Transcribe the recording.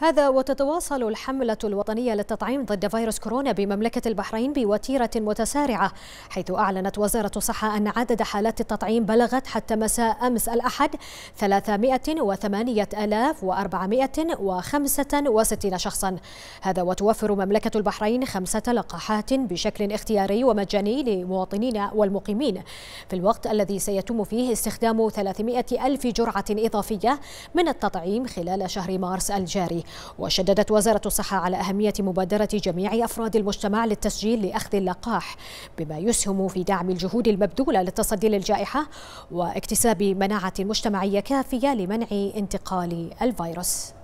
هذا وتتواصل الحملة الوطنية للتطعيم ضد فيروس كورونا بمملكة البحرين بوتيرة متسارعة حيث أعلنت وزارة الصحة أن عدد حالات التطعيم بلغت حتى مساء أمس الأحد 308465 شخصا هذا وتوفر مملكة البحرين خمسة لقاحات بشكل اختياري ومجاني لمواطنين والمقيمين في الوقت الذي سيتم فيه استخدام 300 ألف جرعة إضافية من التطعيم خلال شهر مارس الجاري وشددت وزارة الصحة على أهمية مبادرة جميع أفراد المجتمع للتسجيل لأخذ اللقاح بما يسهم في دعم الجهود المبذولة للتصدي للجائحة واكتساب مناعة مجتمعية كافية لمنع انتقال الفيروس